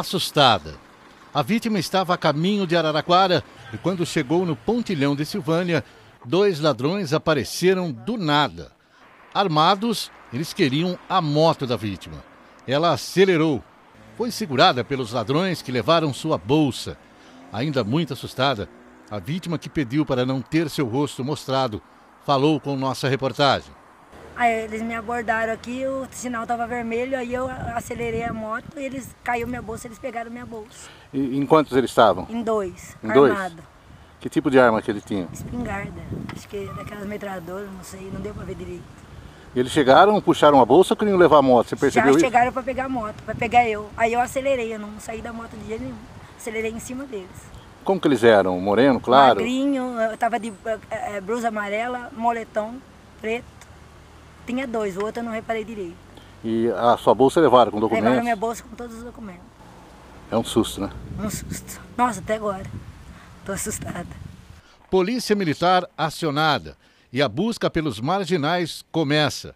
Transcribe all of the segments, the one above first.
assustada. A vítima estava a caminho de Araraquara e, quando chegou no pontilhão de Silvânia, dois ladrões apareceram do nada. Armados, eles queriam a moto da vítima. Ela acelerou. Foi segurada pelos ladrões que levaram sua bolsa. Ainda muito assustada, a vítima que pediu para não ter seu rosto mostrado falou com nossa reportagem. Aí eles me abordaram aqui, o sinal tava vermelho, aí eu acelerei a moto, eles caiu minha bolsa, eles pegaram minha bolsa. E em quantos eles estavam? Em dois, em armado. Dois? Que tipo de arma que ele tinha? Espingarda, acho que é daquelas metralhadoras, não sei, não deu pra ver direito. eles chegaram, puxaram a bolsa ou queriam levar a moto? Você percebeu Já isso? chegaram para pegar a moto, para pegar eu. Aí eu acelerei, eu não saí da moto de jeito nenhum. Acelerei em cima deles. Como que eles eram? Moreno, claro? Magrinho, eu tava de eh, eh, blusa amarela, moletom preto. Tinha dois, o outro eu não reparei direito. E a sua bolsa é levaram com documentos? Levaram minha bolsa com todos os documentos. É um susto, né? Um susto. Nossa, até agora. Estou assustada. Polícia Militar acionada e a busca pelos marginais começa.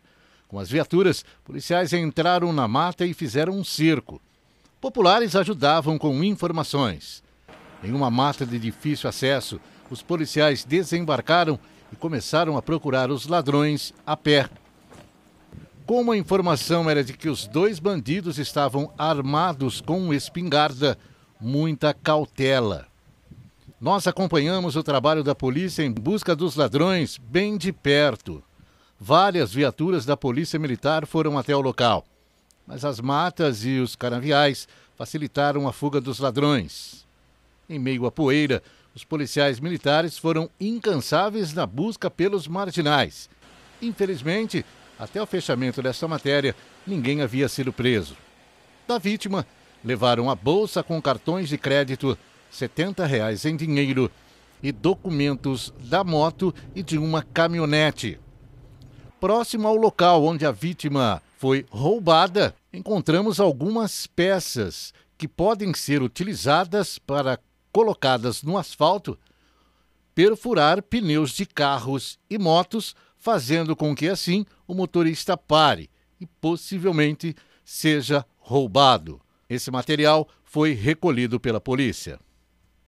Com as viaturas, policiais entraram na mata e fizeram um circo. Populares ajudavam com informações. Em uma mata de difícil acesso, os policiais desembarcaram e começaram a procurar os ladrões a pé. Como a informação era de que os dois bandidos estavam armados com espingarda, muita cautela. Nós acompanhamos o trabalho da polícia em busca dos ladrões bem de perto. Várias viaturas da Polícia Militar foram até o local, mas as matas e os canaviais facilitaram a fuga dos ladrões. Em meio à poeira, os policiais militares foram incansáveis na busca pelos marginais. Infelizmente, até o fechamento desta matéria, ninguém havia sido preso. Da vítima, levaram a bolsa com cartões de crédito, R$ 70 reais em dinheiro e documentos da moto e de uma caminhonete. Próximo ao local onde a vítima foi roubada, encontramos algumas peças que podem ser utilizadas para colocadas no asfalto perfurar pneus de carros e motos fazendo com que assim o motorista pare e possivelmente seja roubado. Esse material foi recolhido pela polícia.